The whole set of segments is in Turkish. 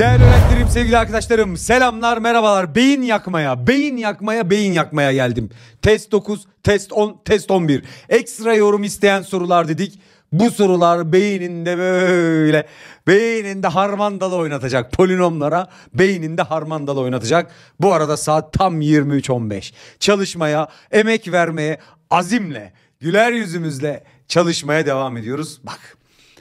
Değerli öğrencilerim, sevgili arkadaşlarım, selamlar, merhabalar. Beyin yakmaya, beyin yakmaya, beyin yakmaya geldim. Test 9, test 10, test 11. Ekstra yorum isteyen sorular dedik. Bu sorular beyninde böyle, beyninde harmandalı oynatacak. Polinomlara beyninde harmandalı oynatacak. Bu arada saat tam 23.15. Çalışmaya, emek vermeye, azimle, güler yüzümüzle çalışmaya devam ediyoruz. Bak,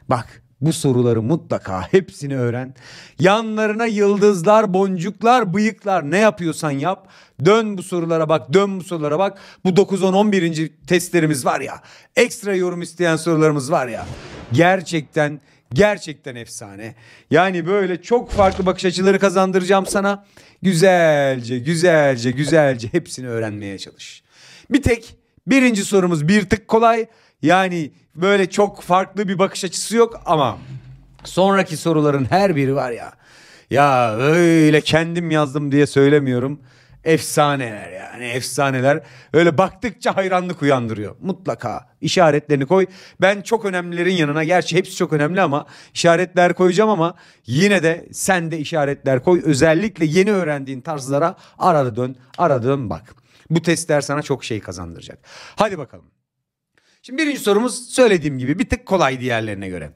bak bu soruları mutlaka hepsini öğren. Yanlarına yıldızlar, boncuklar, bıyıklar ne yapıyorsan yap. Dön bu sorulara bak, dön bu sorulara bak. Bu 9 10 11. testlerimiz var ya. Ekstra yorum isteyen sorularımız var ya. Gerçekten gerçekten efsane. Yani böyle çok farklı bakış açıları kazandıracağım sana. Güzelce, güzelce, güzelce hepsini öğrenmeye çalış. Bir tek birinci sorumuz bir tık kolay. Yani böyle çok farklı bir bakış açısı yok ama sonraki soruların her biri var ya. Ya öyle kendim yazdım diye söylemiyorum. Efsaneler yani efsaneler. Öyle baktıkça hayranlık uyandırıyor. Mutlaka işaretlerini koy. Ben çok önemlilerin yanına gerçi hepsi çok önemli ama işaretler koyacağım ama yine de sen de işaretler koy. Özellikle yeni öğrendiğin tarzlara arada dön, arada dön bak. Bu testler sana çok şey kazandıracak. Hadi bakalım. Şimdi birinci sorumuz söylediğim gibi bir tık kolay diğerlerine göre.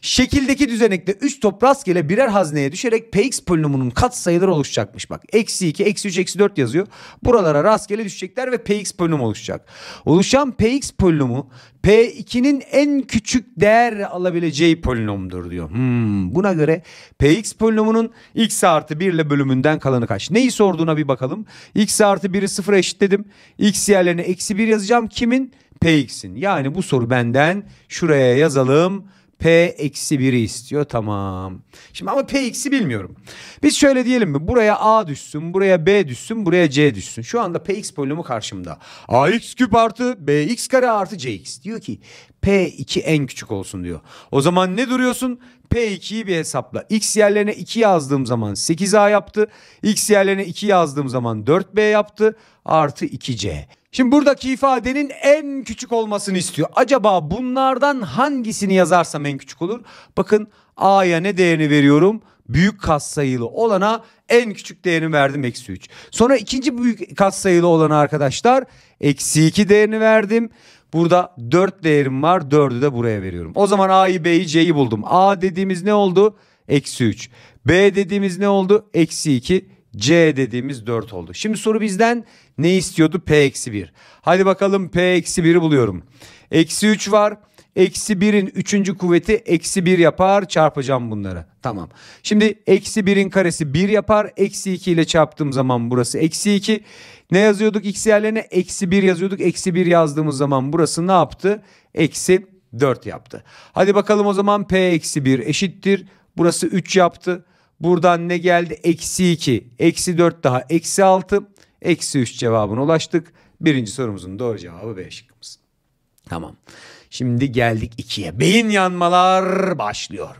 Şekildeki düzenekte 3 top rastgele birer hazneye düşerek px polinomunun katsayıları oluşacakmış bak. Eksi 2, eksi 3, eksi 4 yazıyor. Buralara rastgele düşecekler ve px polinom oluşacak. Oluşan px polinomu p2'nin en küçük değer alabileceği polinomdur diyor. Hmm, buna göre px polinomunun x artı 1 ile bölümünden kalanı kaç? Neyi sorduğuna bir bakalım. x artı 1'i 0'a eşitledim. x yerlerine eksi 1 yazacağım. Kimin? Px'in. Yani bu soru benden şuraya yazalım. P eksi 1'i istiyor. Tamam. Şimdi ama P eksi bilmiyorum. Biz şöyle diyelim mi? Buraya A düşsün, buraya B düşsün, buraya C düşsün. Şu anda Px polinomu karşımda. AX küp artı BX kare artı CX. Diyor ki P2 en küçük olsun diyor. O zaman ne duruyorsun? P2'yi bir hesapla. X yerlerine 2 yazdığım zaman 8A yaptı. X yerlerine 2 yazdığım zaman 4B yaptı. Artı 2C. Şimdi buradaki ifadenin en küçük olmasını istiyor. Acaba bunlardan hangisini yazarsam en küçük olur? Bakın A'ya ne değerini veriyorum? Büyük katsayılı olana en küçük değerini verdim eksi 3. Sonra ikinci büyük katsayılı olan arkadaşlar eksi 2 değerini verdim. Burada 4 değerim var. 4'ü de buraya veriyorum. O zaman A'yı, B'yi, C'yi buldum. A dediğimiz ne oldu? Eksi 3. B dediğimiz ne oldu? Eksi 2. C dediğimiz 4 oldu. Şimdi soru bizden ne istiyordu? P eksi 1. Hadi bakalım P eksi 1'i buluyorum. Eksi 3 var. Eksi birin üçüncü kuvveti eksi bir yapar çarpacağım bunları. Tamam. Şimdi eksi birin karesi bir yapar. Eksi iki ile çarptığım zaman burası eksi iki Ne yazıyorduk x yerlerine? Eksi bir yazıyorduk. Eksi bir yazdığımız zaman burası ne yaptı? Eksi 4 yaptı. Hadi bakalım o zaman p eksi 1 eşittir. Burası 3 yaptı. Buradan ne geldi? Eksi 2. Eksi 4 daha. Eksi 6. Eksi 3 cevabına ulaştık. Birinci sorumuzun doğru cevabı B şıkkımız. Tamam. Şimdi geldik ikiye. Beyin yanmalar başlıyor.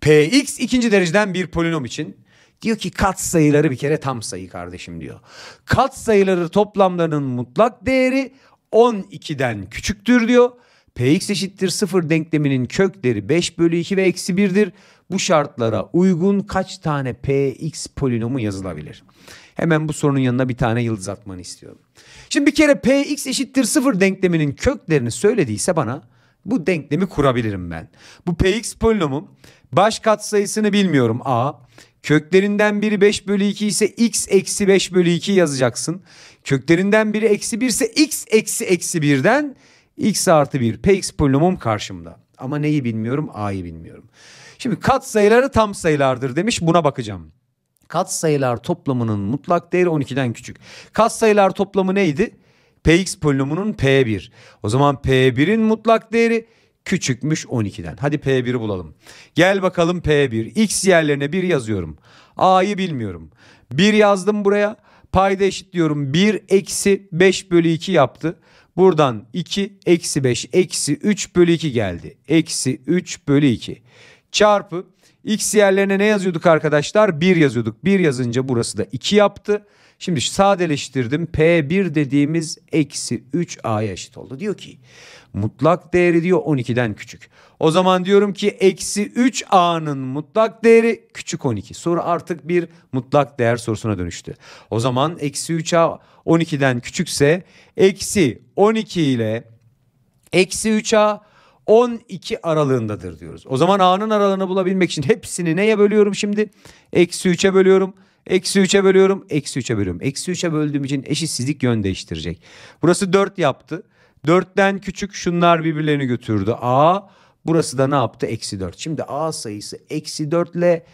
Px ikinci dereceden bir polinom için diyor ki kat sayıları bir kere tam sayı kardeşim diyor. Kat sayıları toplamlarının mutlak değeri 12'den küçüktür diyor. Px eşittir sıfır denkleminin kökleri 5 bölü 2 ve eksi 1'dir. Bu şartlara uygun kaç tane Px polinomu yazılabilir? Hemen bu sorunun yanına bir tane yıldız atmanı istiyorum. Şimdi bir kere px eşittir 0 denkleminin köklerini söylediyse bana bu denklemi kurabilirim ben. Bu px polinomum baş katsayısını bilmiyorum a. Köklerinden biri 5 bölü 2 ise x eksi 5 bölü 2 yazacaksın. Köklerinden biri eksi 1 ise x eksi eksi 1'den x artı 1 px polinomum karşımda. Ama neyi bilmiyorum a'yı bilmiyorum. Şimdi kat sayıları tam sayılardır demiş buna bakacağım. Kat sayılar toplamının mutlak değeri 12'den küçük. Kat sayılar toplamı neydi? Px polinomunun P1. O zaman P1'in mutlak değeri küçükmüş 12'den. Hadi P1'i bulalım. Gel bakalım P1. X yerlerine 1 yazıyorum. A'yı bilmiyorum. 1 yazdım buraya. Payda eşit diyorum. 1 eksi 5 bölü 2 yaptı. Buradan 2 eksi 5 eksi 3 bölü 2 geldi. Eksi 3 bölü 2 çarpı X yerlerine ne yazıyorduk arkadaşlar? 1 yazıyorduk. 1 yazınca burası da 2 yaptı. Şimdi sadeleştirdim. P1 dediğimiz eksi 3A'ya eşit oldu. Diyor ki mutlak değeri diyor 12'den küçük. O zaman diyorum ki eksi 3A'nın mutlak değeri küçük 12. Soru artık bir mutlak değer sorusuna dönüştü. O zaman eksi 3A 12'den küçükse eksi 12 ile eksi 3A 12 aralığındadır diyoruz. O zaman A'nın aralığını bulabilmek için hepsini neye bölüyorum şimdi? Eksi 3'e bölüyorum. Eksi 3'e bölüyorum. Eksi 3'e bölüyorum. Eksi 3'e böldüğüm için eşitsizlik yön değiştirecek. Burası 4 yaptı. 4'ten küçük şunlar birbirlerini götürdü. A burası da ne yaptı? Eksi 4. Şimdi A sayısı eksi 4 ile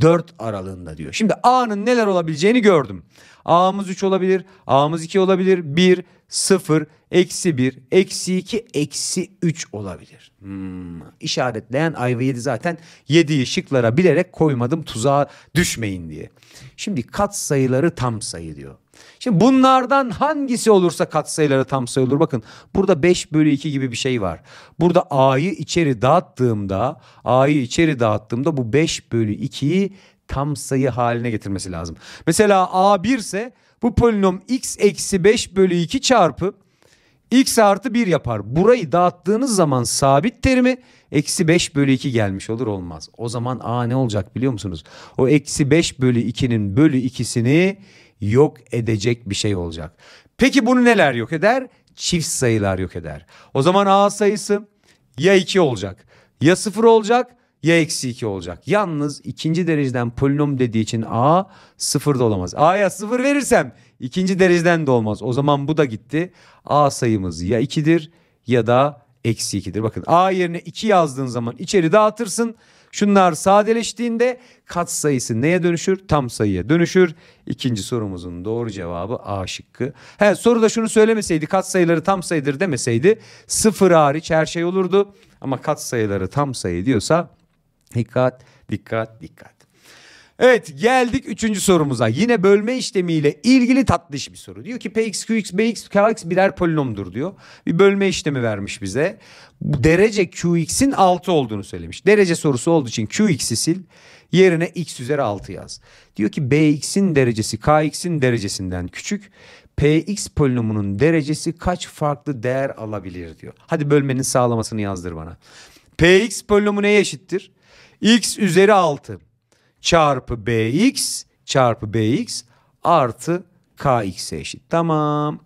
4 aralığında diyor. Şimdi A'nın neler olabileceğini gördüm. A'mız 3 olabilir, A'mız 2 olabilir, 1, 0, eksi 1, eksi 2, eksi 3 olabilir. Hmm. İşaretleyen ayvayı zaten yediği şıklara bilerek koymadım tuzağa düşmeyin diye. Şimdi kat sayıları tam sayı diyor. Şimdi bunlardan hangisi olursa kat sayıları tam sayı olur. Bakın burada 5 bölü 2 gibi bir şey var. Burada a'yı içeri dağıttığımda a'yı içeri dağıttığımda bu 5 bölü 2'yi tam sayı haline getirmesi lazım. Mesela a 1 ise bu polinom x eksi 5 bölü 2 çarpı x artı 1 yapar. Burayı dağıttığınız zaman sabit terimi eksi 5 bölü 2 gelmiş olur olmaz. O zaman a ne olacak biliyor musunuz? O eksi 5 bölü 2'nin bölü 2'sini yok edecek bir şey olacak. Peki bunu neler yok eder? Çift sayılar yok eder. O zaman a sayısı ya 2 olacak ya 0 olacak ya eksi 2 olacak. Yalnız ikinci dereceden polinom dediği için a sıfır da olamaz. a'ya sıfır verirsem ikinci dereceden de olmaz. O zaman bu da gitti. a sayımız ya 2'dir ya da eksi 2'dir. Bakın a yerine 2 yazdığın zaman içeri dağıtırsın. Şunlar sadeleştiğinde kat sayısı neye dönüşür? Tam sayıya dönüşür. İkinci sorumuzun doğru cevabı A şıkkı. He, soruda şunu söylemeseydi kat sayıları tam sayıdır demeseydi sıfır hariç her şey olurdu. Ama kat sayıları tam sayı diyorsa Dikkat, dikkat, dikkat. Evet geldik üçüncü sorumuza. Yine bölme işlemiyle ilgili tatlış bir soru. Diyor ki Px, Qx, Bx, Kx birer polinomdur diyor. Bir bölme işlemi vermiş bize. Derece Qx'in 6 olduğunu söylemiş. Derece sorusu olduğu için Qx'i sil. Yerine x üzeri 6 yaz. Diyor ki Bx'in derecesi Kx'in derecesinden küçük. Px polinomunun derecesi kaç farklı değer alabilir diyor. Hadi bölmenin sağlamasını yazdır bana. Px polinomu neye eşittir? x üzeri 6 çarpı bx çarpı bx artı kx'e eşit. Tamam.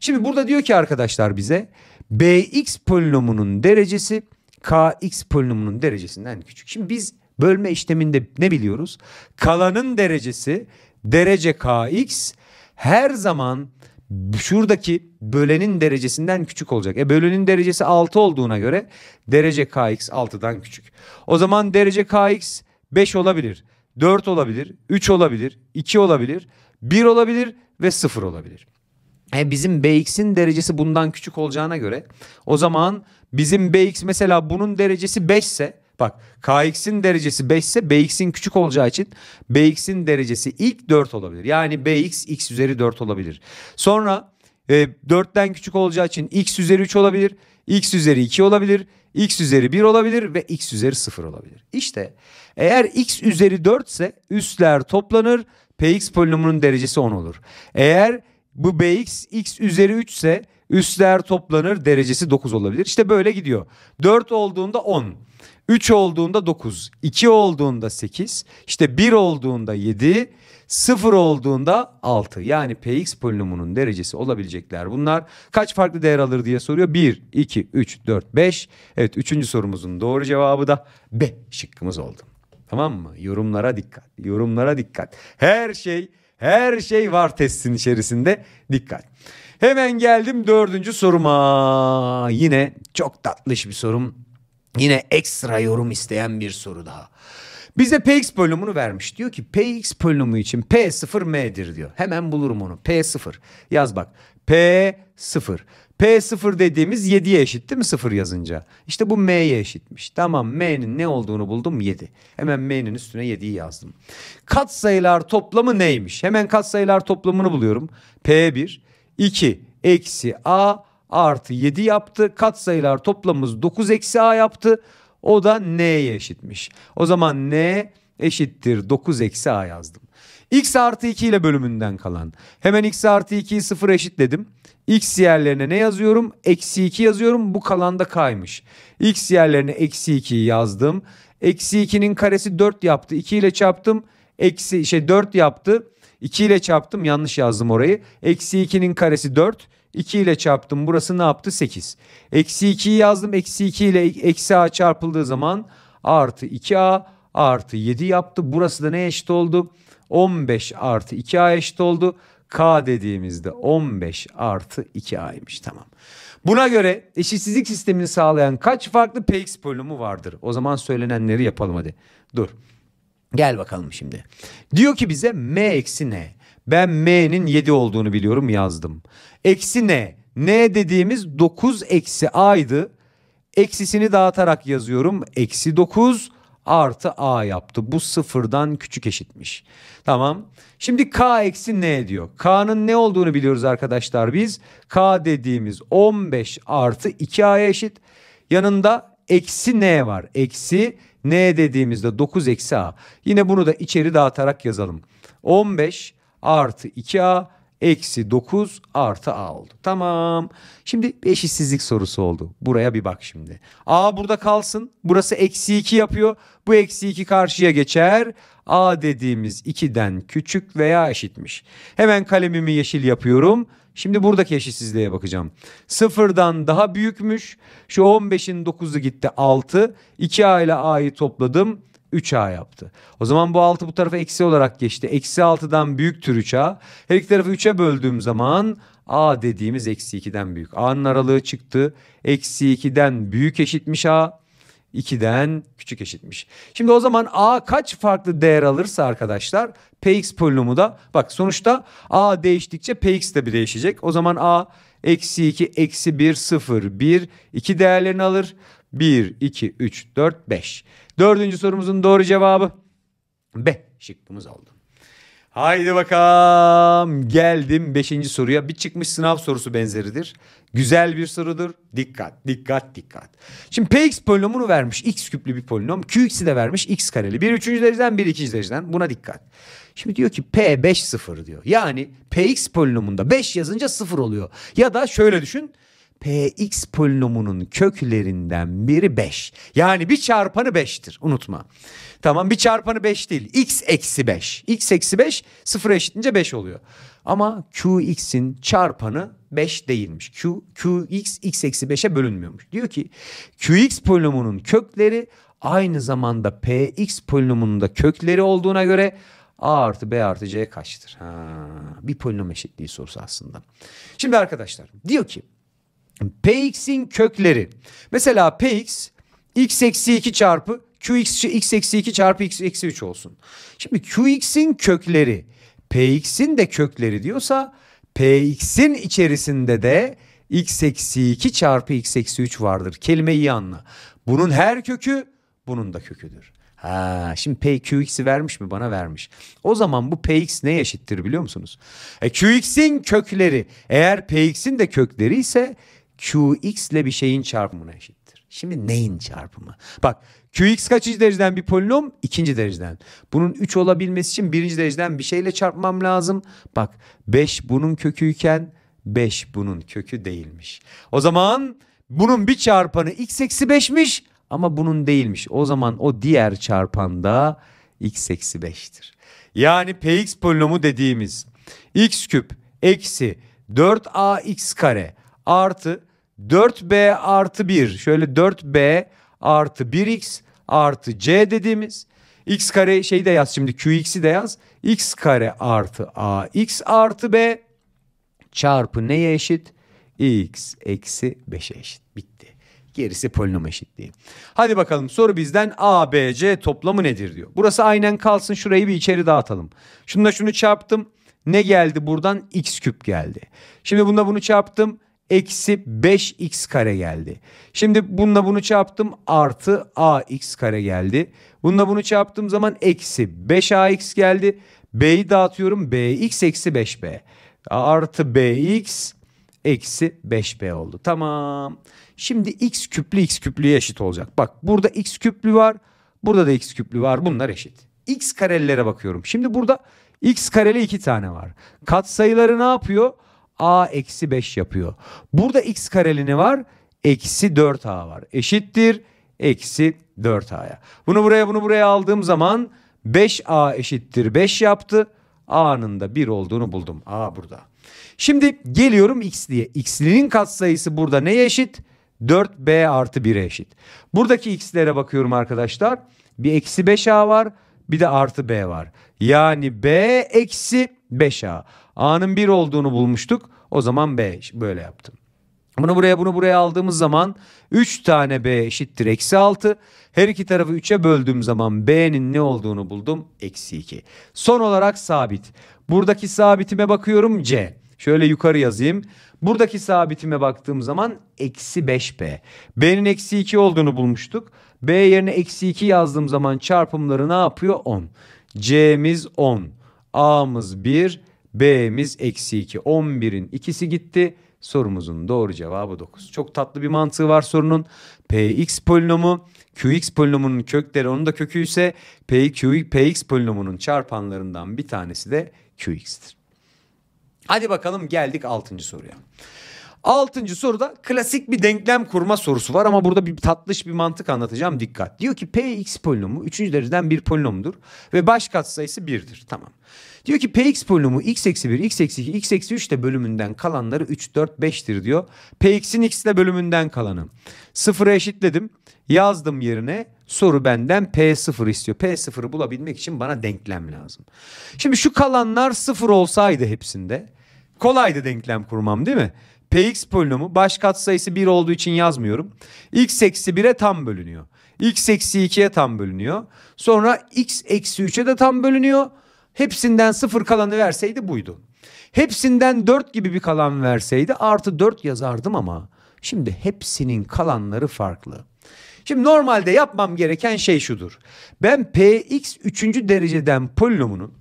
Şimdi burada diyor ki arkadaşlar bize bx polinomunun derecesi kx polinomunun derecesinden küçük. Şimdi biz bölme işleminde ne biliyoruz? Kalanın derecesi derece kx her zaman şuradaki bölenin derecesinden küçük olacak. E bölenin derecesi 6 olduğuna göre derece kx 6'dan küçük. O zaman derece kx 5 olabilir, 4 olabilir, 3 olabilir, 2 olabilir, 1 olabilir ve 0 olabilir. E bizim bx'in derecesi bundan küçük olacağına göre o zaman bizim bx mesela bunun derecesi 5 ise Bak KX'in derecesi 5 ise BX'in küçük olacağı için BX'in derecesi ilk 4 olabilir. Yani BX X üzeri 4 olabilir. Sonra e, 4'ten küçük olacağı için X üzeri 3 olabilir. X üzeri 2 olabilir. X üzeri 1 olabilir ve X üzeri 0 olabilir. İşte eğer X üzeri 4 ise üstler toplanır. PX polinomunun derecesi 10 olur. Eğer bu BX X üzeri 3 ise üstler toplanır derecesi 9 olabilir. İşte böyle gidiyor. 4 olduğunda 10. 3 olduğunda 9, 2 olduğunda 8, işte 1 olduğunda 7, 0 olduğunda 6. Yani Px polinomunun derecesi olabilecekler bunlar. Kaç farklı değer alır diye soruyor. 1, 2, 3, 4, 5. Evet 3. sorumuzun doğru cevabı da B şıkkımız oldu. Tamam mı? Yorumlara dikkat. Yorumlara dikkat. Her şey, her şey var testin içerisinde. Dikkat. Hemen geldim dördüncü soruma. Yine çok tatlış bir sorum. Yine ekstra yorum isteyen bir soru daha. Bize Px polinomunu vermiş. Diyor ki Px polinomu için P0M'dir diyor. Hemen bulurum onu. P0. Yaz bak. P0. P0 dediğimiz 7'ye eşit değil mi 0 yazınca? İşte bu M'ye eşitmiş. Tamam M'nin ne olduğunu buldum 7. Hemen M'nin üstüne 7'yi yazdım. Kat sayılar toplamı neymiş? Hemen kat sayılar toplamını buluyorum. P1, 2, eksi A artı 7 yaptı. Katsayılar toplamımız 9 eksi A yaptı. O da N'ye eşitmiş. O zaman N eşittir 9 eksi A yazdım. X artı 2 ile bölümünden kalan. Hemen X artı 2'yi 0 eşitledim. X yerlerine ne yazıyorum? Eksi 2 yazıyorum. Bu kalan da K'ymış. X yerlerine eksi 2'yi yazdım. Eksi 2'nin karesi 4 yaptı. 2 ile çarptım. Eksi şey 4 yaptı. 2 ile çarptım yanlış yazdım orayı. Eksi 2'nin karesi 4. 2 ile çarptım. Burası ne yaptı? 8. Eksi 2'yi yazdım. Eksi 2 ile eksi a çarpıldığı zaman artı 2a artı 7 yaptı. Burası da ne eşit oldu? 15 artı 2a eşit oldu. K dediğimizde 15 artı 2a'ymış tamam. Buna göre eşitsizlik sistemini sağlayan kaç farklı px polinomu vardır? O zaman söylenenleri yapalım hadi. Dur. Gel bakalım şimdi. Diyor ki bize m eksi n. Ben M'nin 7 olduğunu biliyorum yazdım. Eksi ne? N dediğimiz 9 eksi A'ydı. Eksisini dağıtarak yazıyorum. Eksi 9 artı A yaptı. Bu sıfırdan küçük eşitmiş. Tamam. Şimdi K eksi N diyor. K'nın ne olduğunu biliyoruz arkadaşlar biz. K dediğimiz 15 artı 2A'ya eşit. Yanında eksi N var. Eksi N dediğimizde 9 eksi A. Yine bunu da içeri dağıtarak yazalım. 15 artı 2A eksi 9 artı A oldu. Tamam. Şimdi eşitsizlik sorusu oldu. Buraya bir bak şimdi. A burada kalsın. Burası eksi 2 yapıyor. Bu eksi 2 karşıya geçer. A dediğimiz 2'den küçük veya eşitmiş. Hemen kalemimi yeşil yapıyorum. Şimdi buradaki eşitsizliğe bakacağım. Sıfırdan daha büyükmüş. Şu 15'in 9'u gitti 6. 2A ile A'yı topladım. 3A yaptı. O zaman bu 6 bu tarafa eksi olarak geçti. Eksi 6'dan büyüktür 3A. Her iki tarafı 3'e böldüğüm zaman A dediğimiz eksi 2'den büyük. A'nın aralığı çıktı. Eksi 2'den büyük eşitmiş A. 2'den küçük eşitmiş. Şimdi o zaman A kaç farklı değer alırsa arkadaşlar Px polinomu da bak sonuçta A değiştikçe Px de bir değişecek. O zaman A eksi 2, eksi 1, 0, 1, 2 değerlerini alır. 1, 2, 3, 4, 5. Dördüncü sorumuzun doğru cevabı B şıkkımız oldu. Haydi bakalım geldim 5. soruya bir çıkmış sınav sorusu benzeridir. Güzel bir sorudur. Dikkat dikkat dikkat. Şimdi px polinomunu vermiş x küplü bir polinom. qx'i de vermiş x kareli. Bir üçüncü dereceden bir ikinci dereceden buna dikkat. Şimdi diyor ki p 5 sıfır diyor. Yani px polinomunda 5 yazınca sıfır oluyor. Ya da şöyle düşün px polinomunun köklerinden biri 5. Yani bir çarpanı 5'tir unutma. Tamam bir çarpanı 5 değil x eksi 5. x eksi 5 sıfıra eşitince 5 oluyor. Ama qx'in çarpanı 5 değilmiş. Q, qx x eksi 5'e bölünmüyormuş. Diyor ki qx polinomunun kökleri aynı zamanda px polinomunun da kökleri olduğuna göre a artı b artı c kaçtır? Ha, bir polinom eşitliği sorusu aslında. Şimdi arkadaşlar diyor ki Px'in kökleri. Mesela Px x eksi 2 çarpı qx şey x eksi 2 çarpı x eksi 3 olsun. Şimdi qx'in kökleri px'in de kökleri diyorsa px'in içerisinde de x eksi 2 çarpı x eksi 3 vardır. Kelimeyi iyi anla. Bunun her kökü bunun da köküdür. Ha, şimdi P QX'i vermiş mi? Bana vermiş. O zaman bu PX ne eşittir biliyor musunuz? E, QX'in kökleri eğer PX'in de kökleri ise QX ile bir şeyin çarpımına eşittir. Şimdi neyin çarpımı? Bak QX kaçıncı dereceden bir polinom? İkinci dereceden. Bunun 3 olabilmesi için birinci dereceden bir şeyle çarpmam lazım. Bak 5 bunun köküyken 5 bunun kökü değilmiş. O zaman bunun bir çarpanı x eksi 5'miş ama bunun değilmiş. O zaman o diğer çarpan da x eksi 5'tir. Yani px polinomu dediğimiz x küp eksi 4ax kare artı 4B artı 1 şöyle 4B artı 1x artı c dediğimiz x kare şeyi de yaz şimdi qx'i de yaz x kare artı ax artı b çarpı neye eşit? x eksi 5'e eşit. Bitti. Gerisi polinom eşitliği. Hadi bakalım soru bizden a, b, c toplamı nedir diyor. Burası aynen kalsın şurayı bir içeri dağıtalım. şunu da şunu çarptım. Ne geldi buradan? x küp geldi. Şimdi bunda bunu çarptım eksi 5x kare geldi. Şimdi bununla bunu çarptım artı ax kare geldi. Bununla bunu çarptığım zaman eksi 5ax geldi. B'yi dağıtıyorum bx eksi 5b. Artı bx eksi 5b oldu. Tamam. Şimdi x küplü x küplüye eşit olacak. Bak burada x küplü var. Burada da x küplü var. Bunlar eşit. x karelilere bakıyorum. Şimdi burada x kareli iki tane var. Kat sayıları ne yapıyor? a eksi 5 yapıyor. Burada x kareli ne var? Eksi 4a var. Eşittir eksi 4a'ya. Bunu buraya bunu buraya aldığım zaman 5a eşittir 5 yaptı. a'nın da 1 olduğunu buldum. a burada. Şimdi geliyorum x diye. x'linin katsayısı burada neye eşit? 4b artı 1'e eşit. Buradaki x'lere bakıyorum arkadaşlar. Bir eksi 5a var bir de artı b var. Yani b eksi 5a. A'nın 1 olduğunu bulmuştuk. O zaman B böyle yaptım. Bunu buraya bunu buraya aldığımız zaman 3 tane B eşittir eksi 6. Her iki tarafı 3'e böldüğüm zaman B'nin ne olduğunu buldum. Eksi 2. Son olarak sabit. Buradaki sabitime bakıyorum C. Şöyle yukarı yazayım. Buradaki sabitime baktığım zaman eksi 5B. B'nin eksi 2 olduğunu bulmuştuk. B yerine eksi 2 yazdığım zaman çarpımları ne yapıyor? 10. C'miz 10. A'mız 1. B'miz eksi 2. 11'in ikisi gitti. Sorumuzun doğru cevabı 9. Çok tatlı bir mantığı var sorunun. Px polinomu Qx polinomunun kökleri onun da kökü ise PQ, Px polinomunun çarpanlarından bir tanesi de Qx'tir. Hadi bakalım geldik 6. soruya. Altıncı soruda klasik bir denklem kurma sorusu var ama burada bir tatlış bir mantık anlatacağım dikkat. Diyor ki Px polinomu üçüncü dereceden bir polinomdur ve baş katsayısı birdir. Tamam. Diyor ki Px polinomu x eksi 1, x eksi 2, x eksi 3 de bölümünden kalanları 3, 4, 5'tir diyor. Px'in x ile bölümünden kalanı. Sıfıra eşitledim. Yazdım yerine soru benden P0 istiyor. P0'ı bulabilmek için bana denklem lazım. Şimdi şu kalanlar sıfır olsaydı hepsinde kolaydı denklem kurmam değil mi? Px polinomu baş katsayısı 1 olduğu için yazmıyorum. X eksi 1'e tam bölünüyor. X eksi 2'ye tam bölünüyor. Sonra X eksi 3'e de tam bölünüyor. Hepsinden 0 kalanı verseydi buydu. Hepsinden 4 gibi bir kalan verseydi artı 4 yazardım ama şimdi hepsinin kalanları farklı. Şimdi normalde yapmam gereken şey şudur. Ben px 3. dereceden polinomunun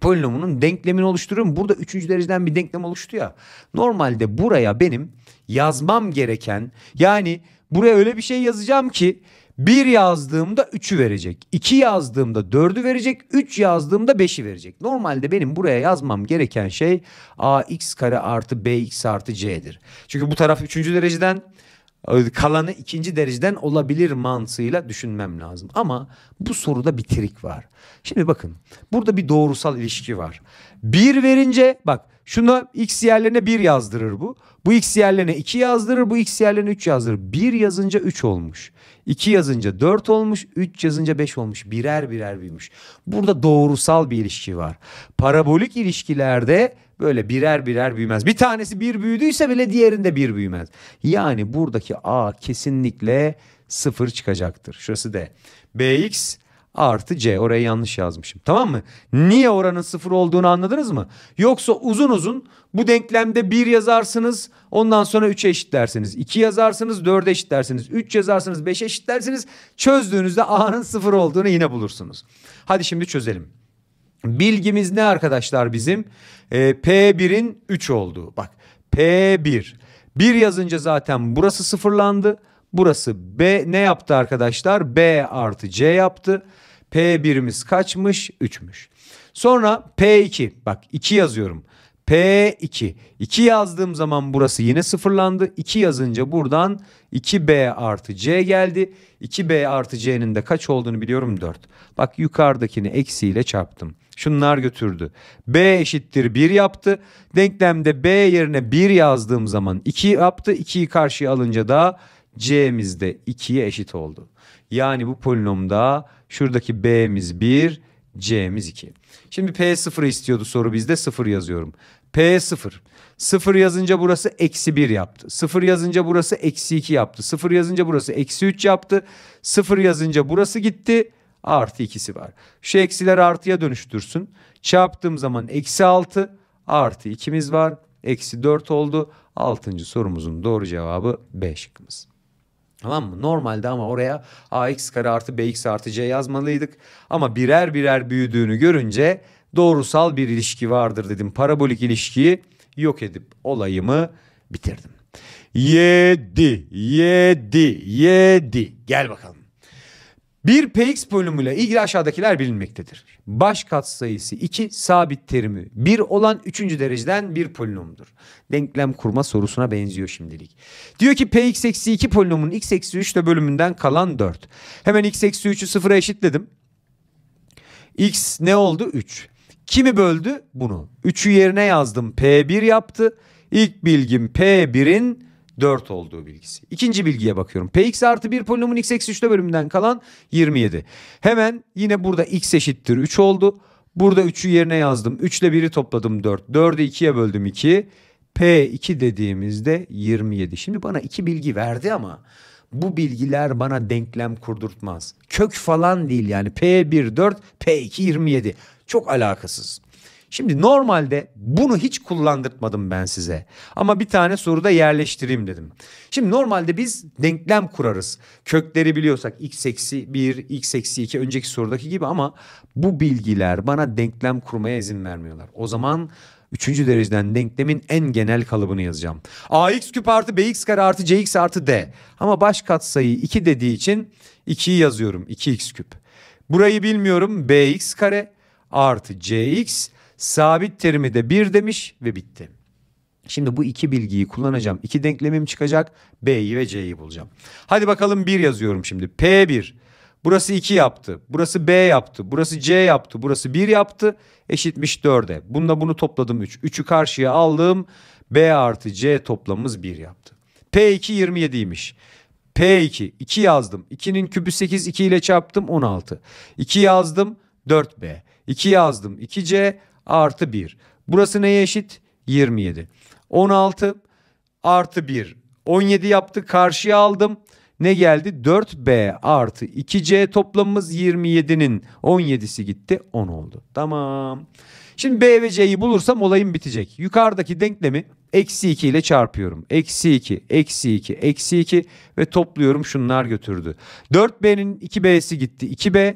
polinomunun denklemini oluşturuyorum. Burada üçüncü dereceden bir denklem oluştu ya. Normalde buraya benim yazmam gereken yani buraya öyle bir şey yazacağım ki bir yazdığımda 3'ü verecek. 2 yazdığımda 4'ü verecek. 3 yazdığımda 5'i verecek. Normalde benim buraya yazmam gereken şey ax kare artı bx artı c'dir. Çünkü bu taraf 3. dereceden kalanı ikinci dereceden olabilir mantığıyla düşünmem lazım. Ama bu soruda bir trik var. Şimdi bakın burada bir doğrusal ilişki var. 1 verince bak şuna x yerlerine 1 yazdırır bu. Bu x yerlerine 2 yazdırır. Bu x yerlerine 3 yazdırır. 1 yazınca 3 olmuş. 2 yazınca 4 olmuş. 3 yazınca 5 olmuş. Birer birer büyümüş. Burada doğrusal bir ilişki var. Parabolik ilişkilerde böyle birer birer büyümez. Bir tanesi bir büyüdüyse bile diğerinde bir büyümez. Yani buradaki a kesinlikle sıfır çıkacaktır. Şurası d. bx artı C. Orayı yanlış yazmışım. Tamam mı? Niye oranın sıfır olduğunu anladınız mı? Yoksa uzun uzun bu denklemde 1 yazarsınız. Ondan sonra 3'e eşitlersiniz. 2 yazarsınız 4'e eşitlersiniz. 3 yazarsınız 5'e eşitlersiniz. Çözdüğünüzde A'nın sıfır olduğunu yine bulursunuz. Hadi şimdi çözelim. Bilgimiz ne arkadaşlar bizim? Ee, P1'in 3 olduğu. Bak P1. 1 yazınca zaten burası sıfırlandı. Burası B ne yaptı arkadaşlar? B artı C yaptı. P birimiz kaçmış? 3'müş. Sonra P2 bak 2 yazıyorum. P2. 2 yazdığım zaman burası yine sıfırlandı. 2 yazınca buradan 2B artı C geldi. 2B artı C'nin de kaç olduğunu biliyorum 4. Bak yukarıdakini eksiyle çarptım. Şunlar götürdü. B eşittir 1 yaptı. Denklemde B yerine 1 yazdığım zaman 2 yaptı. 2'yi karşıya alınca da c'miz de 2'ye eşit oldu. Yani bu polinomda şuradaki b'miz 1, c'miz 2. Şimdi p 0 istiyordu soru bizde 0 yazıyorum. p 0. 0 yazınca burası eksi 1 yaptı. 0 yazınca burası eksi 2 yaptı. 0 yazınca burası eksi 3 yaptı. 0 yazınca burası gitti. Artı ikisi var. Şu eksiler artıya dönüştürsün. Çarptığım zaman eksi 6 artı 2'miz var. Eksi 4 oldu. Altıncı sorumuzun doğru cevabı B şıkkımız. Tamam mı? Normalde ama oraya ax kare artı bx artı c yazmalıydık. Ama birer birer büyüdüğünü görünce doğrusal bir ilişki vardır dedim. Parabolik ilişkiyi yok edip olayımı bitirdim. Yedi, yedi, yedi. Gel bakalım. Bir px bölümüyle ilgili aşağıdakiler bilinmektedir. Baş katsayısı 2 sabit terimi 1 olan 3. dereceden bir polinomdur. Denklem kurma sorusuna benziyor şimdilik. Diyor ki px eksi 2 polinomun x eksi 3 ile bölümünden kalan 4. Hemen x eksi 3'ü sıfıra eşitledim. x ne oldu? 3. Kimi böldü? Bunu. 3'ü yerine yazdım. p1 yaptı. İlk bilgim p1'in 4 olduğu bilgisi. İkinci bilgiye bakıyorum. Px artı 1 polinomun x eksi 3'te bölümünden kalan 27. Hemen yine burada x eşittir 3 oldu. Burada 3'ü yerine yazdım. 3 ile 1'i topladım 4. 4'ü 2'ye böldüm 2. P2 dediğimizde 27. Şimdi bana iki bilgi verdi ama bu bilgiler bana denklem kurdurtmaz. Kök falan değil yani P1 4, P2 27. Çok alakasız. Şimdi normalde bunu hiç kullandırtmadım ben size. Ama bir tane soruda yerleştireyim dedim. Şimdi normalde biz denklem kurarız. Kökleri biliyorsak x eksi 1, x eksi 2 önceki sorudaki gibi ama bu bilgiler bana denklem kurmaya izin vermiyorlar. O zaman Üçüncü dereceden denklemin en genel kalıbını yazacağım. ax küp artı bx kare artı cx artı d. Ama baş katsayı 2 dediği için 2'yi yazıyorum. 2x küp. Burayı bilmiyorum. bx kare artı cx sabit terimi de 1 demiş ve bitti. Şimdi bu iki bilgiyi kullanacağım. İki denklemim çıkacak. B'yi ve C'yi bulacağım. Hadi bakalım 1 yazıyorum şimdi. P1. Burası 2 yaptı. Burası B yaptı. Burası C yaptı. Burası 1 yaptı. Eşitmiş 4'e. Bununla bunu topladım 3. 3'ü karşıya aldım. B artı C toplamımız 1 yaptı. P2 27'ymiş. P2 2 yazdım. 2'nin kübü 8 2 ile çarptım 16. 2 yazdım 4B. 2 yazdım 2C artı 1. Burası neye eşit? 27. 16 artı 1. 17 yaptı karşıya aldım. Ne geldi? 4B artı 2C toplamımız 27'nin 17'si gitti 10 oldu. Tamam. Şimdi B ve C'yi bulursam olayım bitecek. Yukarıdaki denklemi eksi 2 ile çarpıyorum. Eksi 2, eksi 2, eksi 2 ve topluyorum şunlar götürdü. 4B'nin 2B'si gitti 2B.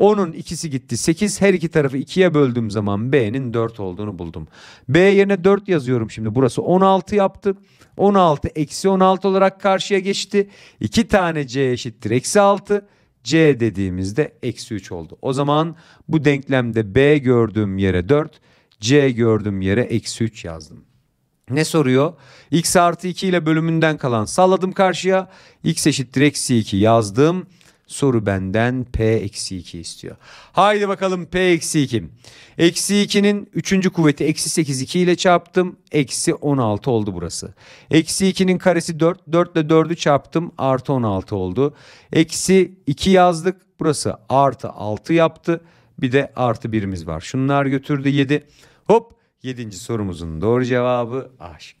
10'un ikisi gitti. 8 her iki tarafı 2'ye böldüğüm zaman B'nin 4 olduğunu buldum. B yerine 4 yazıyorum şimdi. Burası 16 yaptı. 16 eksi 16 olarak karşıya geçti. 2 tane C eşittir eksi 6. C dediğimizde eksi 3 oldu. O zaman bu denklemde B gördüğüm yere 4, C gördüğüm yere eksi 3 yazdım. Ne soruyor? X artı 2 ile bölümünden kalan salladım karşıya. X eşittir eksi 2 yazdım. Soru benden P-2 istiyor. Haydi bakalım P-2. Eksi 2'nin 3. kuvveti eksi 8 2 ile çarptım. Eksi 16 oldu burası. Eksi 2'nin karesi 4. 4 ile 4'ü çarptım. Artı 16 oldu. Eksi 2 yazdık. Burası artı 6 yaptı. Bir de artı 1'imiz var. Şunlar götürdü 7. Hop 7. sorumuzun doğru cevabı aşk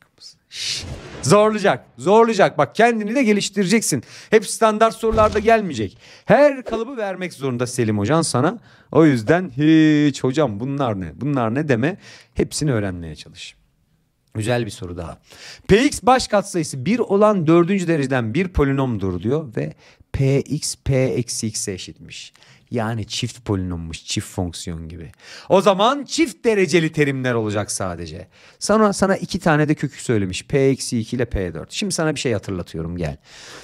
zorlayacak. Zorlayacak. Bak kendini de geliştireceksin. Hep standart sorularda gelmeyecek. Her kalıbı vermek zorunda Selim hocan sana. O yüzden hiç hocam bunlar ne? Bunlar ne deme. Hepsini öğrenmeye çalış. Güzel bir soru daha. Px baş katsayısı 1 olan 4. dereceden bir polinomdur diyor ve Px P eksi X'e eşitmiş. Yani çift polinommuş, çift fonksiyon gibi. O zaman çift dereceli terimler olacak sadece. Sana sana iki tane de kökü söylemiş. P-2 ile P4. Şimdi sana bir şey hatırlatıyorum gel.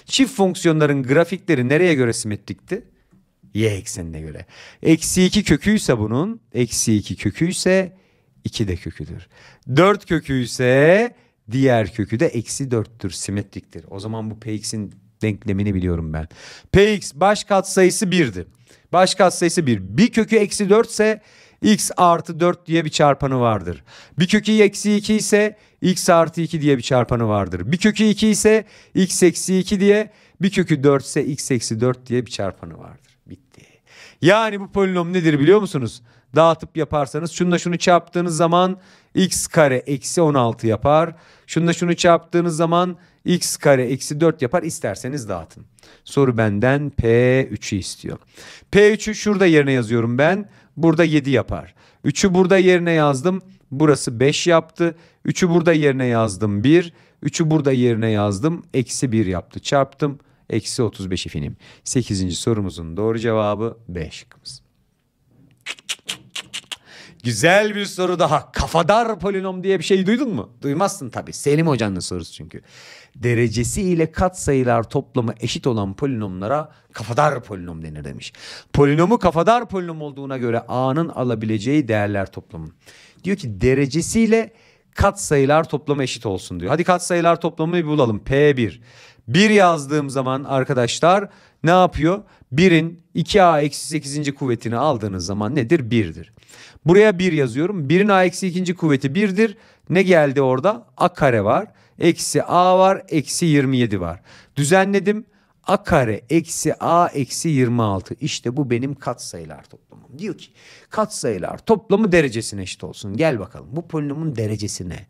Çift fonksiyonların grafikleri nereye göre simetrikti? Y eksenine göre. Eksi 2 köküyse bunun, eksi 2 köküyse 2 de köküdür. 4 köküyse diğer kökü de eksi 4'tür, simetriktir. O zaman bu p x'in denklemini biliyorum ben. Px baş katsayısı 1'di. Baş kat sayısı 1. Bir kökü eksi 4 ise x artı 4 diye bir çarpanı vardır. Bir kökü eksi 2 ise x artı 2 diye bir çarpanı vardır. Bir kökü 2 ise x eksi 2 diye bir kökü 4 ise x eksi 4 diye bir çarpanı vardır. Yani bu polinom nedir biliyor musunuz? Dağıtıp yaparsanız şununla şunu çarptığınız zaman x kare eksi 16 yapar. Şununla şunu çarptığınız zaman x kare eksi 4 yapar. İsterseniz dağıtın. Soru benden P3'ü istiyor. P3'ü şurada yerine yazıyorum ben. Burada 7 yapar. 3'ü burada yerine yazdım. Burası 5 yaptı. 3'ü burada yerine yazdım 1. 3'ü burada yerine yazdım. Eksi 1 yaptı. Çarptım. Eksi 35 ifinim. 8. sorumuzun doğru cevabı B şıkkımız. Güzel bir soru daha. Kafadar polinom diye bir şey duydun mu? Duymazsın tabii. Selim Hoca'nın sorusu çünkü. Derecesi ile katsayılar toplamı eşit olan polinomlara kafadar polinom denir demiş. Polinomu kafadar polinom olduğuna göre A'nın alabileceği değerler toplamı. Diyor ki derecesi ile katsayılar toplamı eşit olsun diyor. Hadi katsayılar toplamını bulalım. P1. 1 yazdığım zaman arkadaşlar ne yapıyor? 1'in 2a eksi 8. kuvvetini aldığınız zaman nedir? 1'dir. Buraya 1 yazıyorum. 1'in a eksi 2. kuvveti 1'dir. Ne geldi orada? a kare var. Eksi a var. Eksi 27 var. Düzenledim a kare eksi a eksi 26. İşte bu benim katsayılar toplamım. Diyor ki katsayılar toplamı derecesine eşit olsun. Gel bakalım bu polinomun derecesine.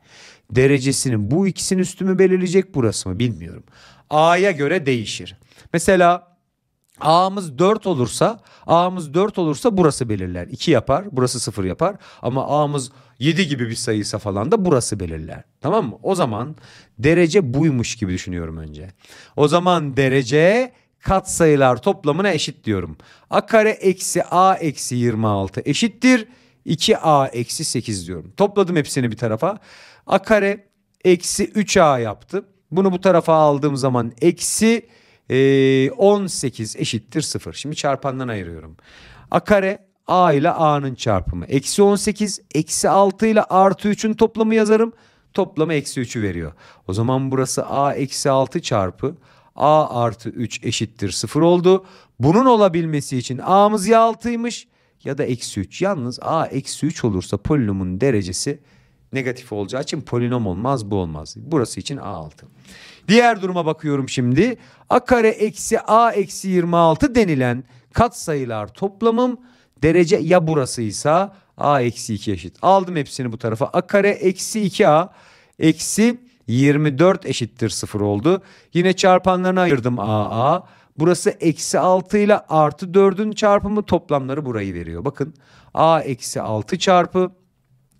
Derecesinin bu ikisinin üstü mü belirleyecek burası mı bilmiyorum. A'ya göre değişir. Mesela A'mız 4 olursa A'mız 4 olursa burası belirler. 2 yapar burası 0 yapar ama A'mız 7 gibi bir sayıysa falan da burası belirler. Tamam mı? O zaman derece buymuş gibi düşünüyorum önce. O zaman derece kat sayılar toplamına eşit diyorum. A kare eksi A eksi 26 eşittir. 2A eksi 8 diyorum. Topladım hepsini bir tarafa. A kare eksi 3A yaptı. Bunu bu tarafa aldığım zaman eksi 18 ee, eşittir 0. Şimdi çarpandan ayırıyorum. A kare A ile A'nın çarpımı. Eksi 18 eksi 6 ile artı 3'ün toplamı yazarım. Toplamı eksi 3'ü veriyor. O zaman burası A eksi 6 çarpı A artı 3 eşittir 0 oldu. Bunun olabilmesi için A'mız ya 6'ymış ya da eksi 3. Yalnız A eksi 3 olursa polinomun derecesi negatif olacağı için polinom olmaz bu olmaz. Burası için A6. Diğer duruma bakıyorum şimdi. A kare eksi A eksi 26 denilen katsayılar toplamım derece ya burasıysa A eksi 2 eşit. Aldım hepsini bu tarafa. A kare eksi 2A eksi 24 eşittir 0 oldu. Yine çarpanlarına ayırdım AA. Burası eksi 6 ile artı 4'ün çarpımı toplamları burayı veriyor. Bakın A eksi 6 çarpı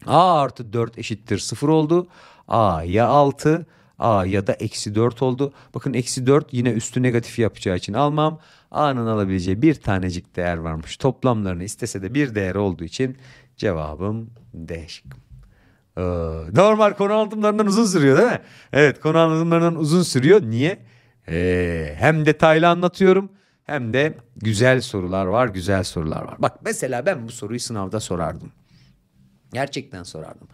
A artı 4 eşittir 0 oldu. a ya 6 A ya da eksi 4 oldu. Bakın eksi 4 yine üstü negatif yapacağı için almam. A'nın alabileceği bir tanecik değer varmış. Toplamlarını istese de bir değer olduğu için cevabım D şıkkı. Ee, normal konu anlatımlarından uzun sürüyor değil mi? Evet konu anlatımlarından uzun sürüyor. Niye? Ee, hem detaylı anlatıyorum hem de güzel sorular var, güzel sorular var. Bak mesela ben bu soruyu sınavda sorardım. Gerçekten sorardım.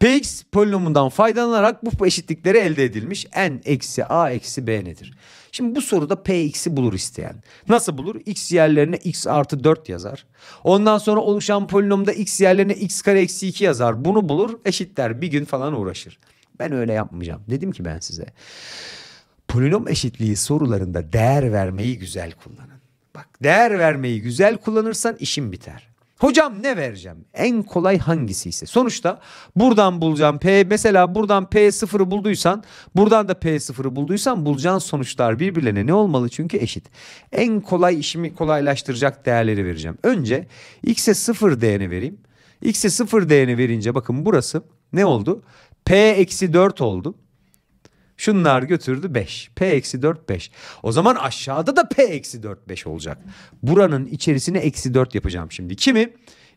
Px polinomundan faydalanarak bu eşitlikleri elde edilmiş. N eksi A eksi B nedir? Şimdi bu soruda Px'i bulur isteyen. Nasıl bulur? X yerlerine X artı 4 yazar. Ondan sonra oluşan polinomda X yerlerine X kare eksi 2 yazar. Bunu bulur eşitler bir gün falan uğraşır. Ben öyle yapmayacağım. Dedim ki ben size. Polinom eşitliği sorularında değer vermeyi güzel kullanın. Bak değer vermeyi güzel kullanırsan işim biter. Hocam ne vereceğim? En kolay hangisi ise. Sonuçta buradan bulacağım P. Mesela buradan P0'ı bulduysan, buradan da P0'ı bulduysan bulacağın sonuçlar birbirlerine ne olmalı? Çünkü eşit. En kolay işimi kolaylaştıracak değerleri vereceğim. Önce x'e 0 değerini vereyim. x'e 0 değerini verince bakın burası ne oldu? P eksi 4 oldu. Şunlar götürdü 5. P eksi 4 5. O zaman aşağıda da P eksi 4 5 olacak. Buranın içerisine eksi 4 yapacağım şimdi. Kimi?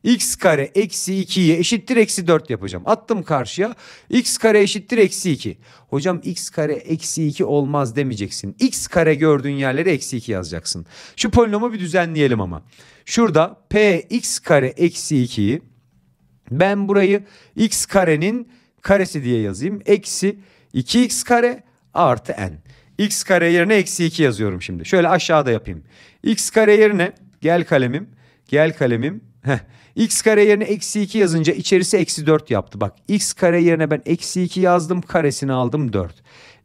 x kare eksi 2'ye eşittir eksi 4 yapacağım. Attım karşıya x kare eşittir eksi 2. Hocam x kare eksi 2 olmaz demeyeceksin. x kare gördüğün yerlere eksi 2 yazacaksın. Şu polinomu bir düzenleyelim ama. Şurada p x kare eksi 2'yi ben burayı x karenin karesi diye yazayım. Eksi 2x kare artı n. x kare yerine eksi 2 yazıyorum şimdi. Şöyle aşağıda yapayım. x kare yerine gel kalemim gel kalemim. Heh. x kare yerine eksi 2 yazınca içerisi eksi 4 yaptı. Bak x kare yerine ben eksi 2 yazdım karesini aldım 4.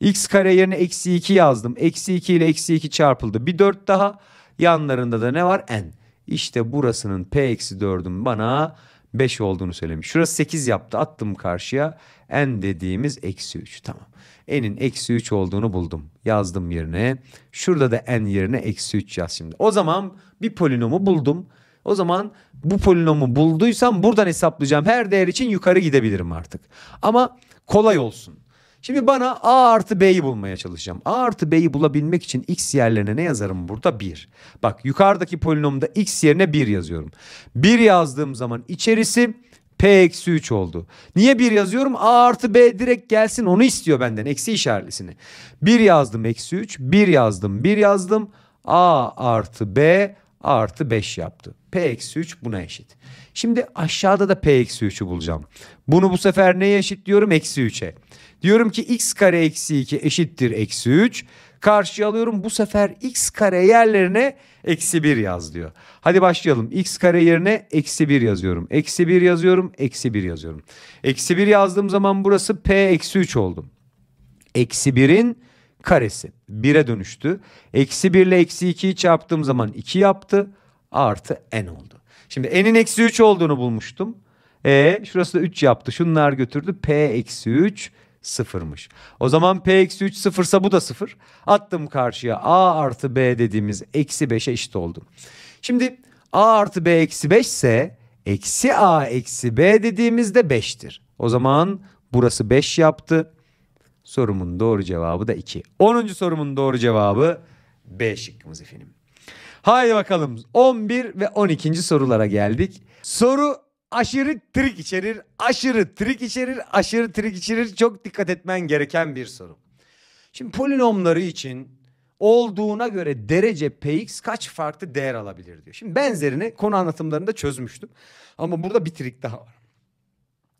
x kare yerine eksi 2 yazdım. Eksi 2 ile eksi 2 çarpıldı. Bir 4 daha yanlarında da ne var? n. İşte burasının p eksi 4'ün bana 5 olduğunu söylemiş. Şurası 8 yaptı attım karşıya. n dediğimiz eksi 3 tamam. N'in eksi 3 olduğunu buldum. Yazdım yerine. Şurada da n yerine eksi 3 yaz şimdi. O zaman bir polinomu buldum. O zaman bu polinomu bulduysam buradan hesaplayacağım. Her değer için yukarı gidebilirim artık. Ama kolay olsun. Şimdi bana A artı B'yi bulmaya çalışacağım. A artı B'yi bulabilmek için X yerlerine ne yazarım burada? 1. Bak yukarıdaki polinomda X yerine 1 yazıyorum. 1 yazdığım zaman içerisi P eksi 3 oldu. Niye 1 yazıyorum? A artı B direkt gelsin onu istiyor benden. Eksi işaretlisini. 1 yazdım eksi 3. 1 yazdım 1 yazdım. A artı B artı 5 yaptı. P eksi 3 buna eşit. Şimdi aşağıda da P eksi 3'ü bulacağım. Bunu bu sefer neye diyorum? Eksi 3'e. Diyorum ki x kare eksi 2 eşittir eksi 3. karşı alıyorum bu sefer x kare yerlerine eksi 1 yaz diyor. Hadi başlayalım. x kare yerine eksi 1 yazıyorum. Eksi 1 yazıyorum. Eksi 1 yazıyorum. Eksi 1 yazdığım zaman burası p eksi 3 oldu. Eksi 1'in karesi 1'e dönüştü. Eksi 1 ile eksi 2'yi çarptığım zaman 2 yaptı. Artı n oldu. Şimdi n'in eksi 3 olduğunu bulmuştum. E şurası da 3 yaptı. Şunlar götürdü. P eksi 3 sıfırmış. O zaman p eksi 3 sıfırsa bu da sıfır. Attım karşıya a artı b dediğimiz eksi 5'e eşit oldu. Şimdi a artı b eksi 5 ise eksi a eksi b dediğimizde 5'tir. O zaman burası 5 yaptı. Sorumun doğru cevabı da 2. 10. sorumun doğru cevabı B şıkkımız efendim. Haydi bakalım 11 ve 12. sorulara geldik. Soru aşırı trik içerir, aşırı trik içerir, aşırı trik içerir. Çok dikkat etmen gereken bir soru. Şimdi polinomları için olduğuna göre derece px kaç farklı değer alabilir diyor. Şimdi benzerini konu anlatımlarında çözmüştüm. Ama burada bir trik daha var.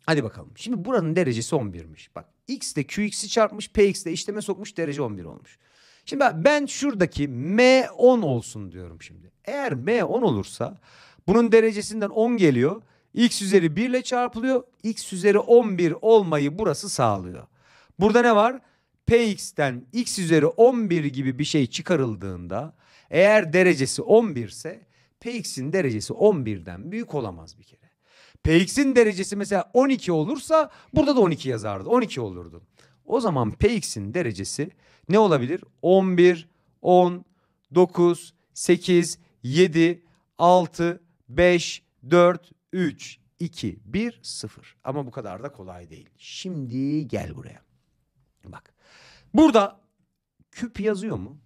Hadi bakalım. Şimdi buranın derecesi 11'miş. Bak x de qx'i çarpmış px de işleme sokmuş derece 11 olmuş. Şimdi ben şuradaki m10 olsun diyorum şimdi. Eğer m10 olursa bunun derecesinden 10 geliyor x üzeri 1 ile çarpılıyor. x üzeri 11 olmayı burası sağlıyor. Burada ne var? px'ten x üzeri 11 gibi bir şey çıkarıldığında eğer derecesi 11 ise px'in derecesi 11'den büyük olamaz bir kere. px'in derecesi mesela 12 olursa burada da 12 yazardı. 12 olurdu. O zaman px'in derecesi ne olabilir? 11, 10, 9, 8, 7, 6, 5, 4, 3, 2, 1, 0. Ama bu kadar da kolay değil. Şimdi gel buraya. Bak. Burada küp yazıyor mu?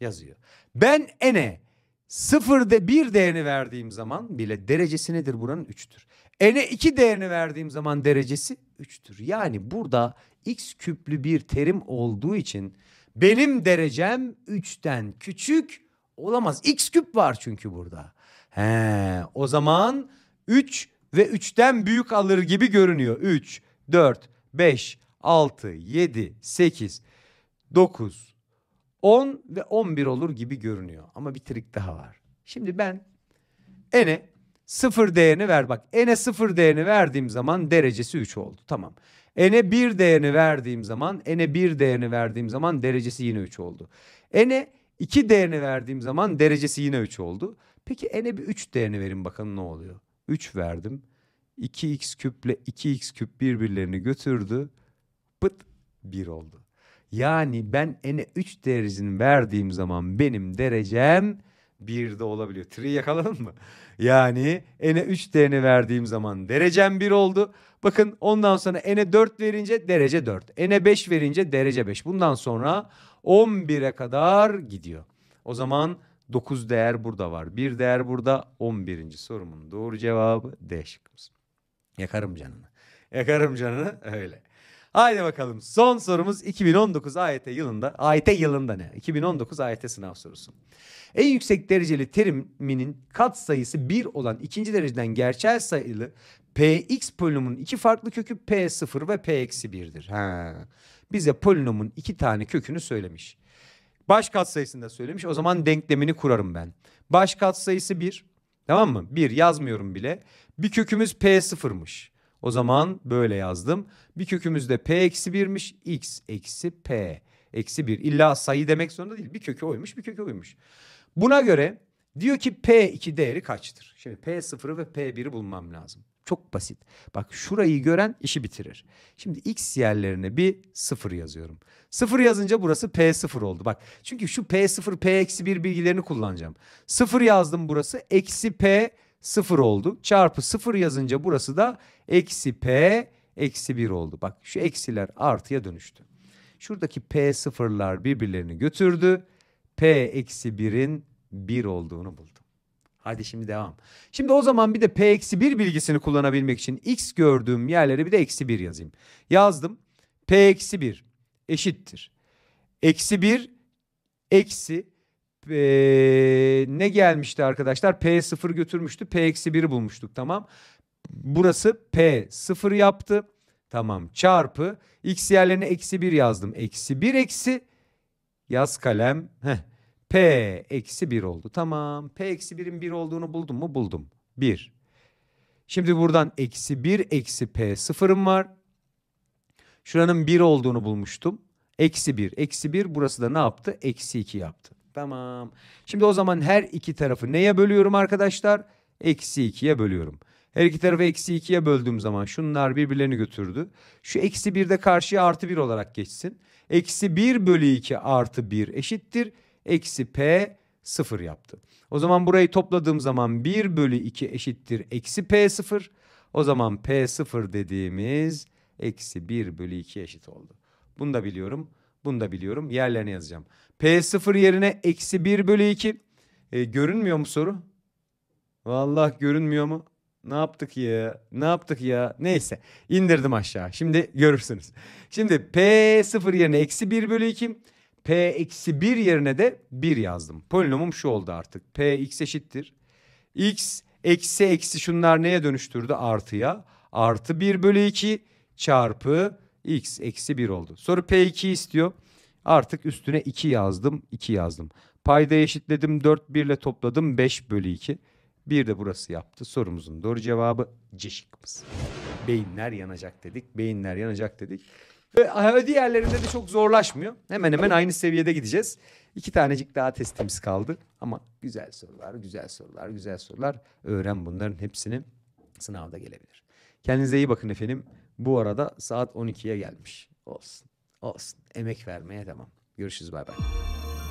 Yazıyor. Ben n'e 0 de 1 değerini verdiğim zaman bile derecesi nedir buranın? 3'tür. N'e 2 değerini verdiğim zaman derecesi 3'tür. Yani burada x küplü bir terim olduğu için benim derecem 3'ten küçük olamaz. X küp var çünkü burada. He, o zaman 3 ve 3'ten büyük alır gibi görünüyor. 3, 4, 5, 6, 7, 8, 9, 10 ve 11 olur gibi görünüyor. Ama bir trik daha var. Şimdi ben n'e 0 değerini ver. Bak n'e 0 değerini verdiğim zaman derecesi 3 oldu. Tamam. n'e 1 değerini verdiğim zaman n'e 1 değerini verdiğim zaman derecesi yine 3 oldu. n'e 2 değerini verdiğim zaman derecesi yine 3 oldu. Peki n'e bir 3 değerini verin bakalım ne oluyor. 3 verdim. 2x küple 2x küp birbirlerini götürdü. Pıt 1 oldu. Yani ben n'e 3 derecesini verdiğim zaman benim derecem 1 de olabiliyor. Tri yakaladın mı? Yani n'e 3 değerini verdiğim zaman derecem 1 oldu. Bakın ondan sonra n'e 4 verince derece 4. n'e 5 verince derece 5. Bundan sonra 11'e kadar gidiyor. O zaman 9 değer burada var. Bir değer burada. 11. sorumun doğru cevabı D şıkkımız. Yakarım canını. Yakarım canını öyle. Haydi bakalım son sorumuz 2019 AYT yılında. AYT yılında ne? 2019 AYT sınav sorusu. En yüksek dereceli teriminin kat sayısı 1 olan ikinci dereceden gerçel sayılı Px polinomunun iki farklı kökü P0 ve P-1'dir. Bize polinomun iki tane kökünü söylemiş. Baş katsayısını da söylemiş. O zaman denklemini kurarım ben. Baş sayısı 1. Tamam mı? 1 yazmıyorum bile. Bir kökümüz P0'mış. O zaman böyle yazdım. Bir kökümüz de P eksi 1'miş. X eksi P eksi 1. İlla sayı demek zorunda değil. Bir kökü oymuş bir kökü oymuş. Buna göre diyor ki P2 değeri kaçtır? Şimdi P0'ı ve P1'i bulmam lazım. Çok basit. Bak şurayı gören işi bitirir. Şimdi x yerlerine bir sıfır yazıyorum. Sıfır yazınca burası p0 oldu. Bak çünkü şu p0 p-1 bilgilerini kullanacağım. Sıfır yazdım burası. Eksi p 0 oldu. Çarpı 0 yazınca burası da eksi p eksi 1 oldu. Bak şu eksiler artıya dönüştü. Şuradaki p sıfırlar birbirlerini götürdü. p eksi 1'in 1 olduğunu buldum. Hadi şimdi devam. Şimdi o zaman bir de P-1 bilgisini kullanabilmek için x gördüğüm yerlere bir de eksi 1 yazayım. Yazdım. P-1 eşittir. Eksi 1 eksi ee, ne gelmişti arkadaşlar? P0 götürmüştü. P-1'i bulmuştuk tamam. Burası P0 yaptı. Tamam çarpı x yerlerine eksi 1 yazdım. Eksi 1 eksi yaz kalem. Heh. P eksi 1 oldu. Tamam. P eksi 1'in 1 olduğunu buldum mu? Buldum. 1. Şimdi buradan eksi 1 eksi P sıfırım var. Şuranın 1 olduğunu bulmuştum. Eksi 1. Eksi 1 burası da ne yaptı? Eksi 2 yaptı. Tamam. Şimdi o zaman her iki tarafı neye bölüyorum arkadaşlar? Eksi 2'ye bölüyorum. Her iki tarafı eksi 2'ye böldüğüm zaman şunlar birbirlerini götürdü. Şu eksi 1 de karşıya artı 1 olarak geçsin. Eksi 1 bölü 2 artı 1 eşittir eksi p sıfır yaptı. O zaman burayı topladığım zaman 1 bölü 2 eşittir eksi p sıfır. O zaman p sıfır dediğimiz eksi 1 bölü 2 eşit oldu. Bunu da biliyorum. Bunu da biliyorum. Yerlerini yazacağım. P0 yerine eksi 1 bölü 2. E, görünmüyor mu soru? Vallahi görünmüyor mu? Ne yaptık ya? Ne yaptık ya? Neyse. indirdim aşağı. Şimdi görürsünüz. Şimdi P0 yerine eksi 1 bölü 2. P-1 eksi yerine de 1 yazdım. Polinomum şu oldu artık. P-X eşittir. X eksi eksi şunlar neye dönüştürdü? Artıya. Artı 1 bölü 2 çarpı X eksi 1 oldu. Soru P2 istiyor. Artık üstüne 2 yazdım. 2 yazdım. Payda eşitledim. 4 1 ile topladım. 5 bölü 2. Bir de burası yaptı. Sorumuzun doğru cevabı C şıkkımız. Beyinler yanacak dedik. Beyinler yanacak dedik. Ve diğerlerinde de çok zorlaşmıyor. Hemen hemen aynı seviyede gideceğiz. İki tanecik daha testimiz kaldı. Ama güzel sorular, güzel sorular, güzel sorular. Öğren bunların hepsini sınavda gelebilir. Kendinize iyi bakın efendim. Bu arada saat 12'ye gelmiş. Olsun. Olsun. Emek vermeye devam. Görüşürüz. Bay bay.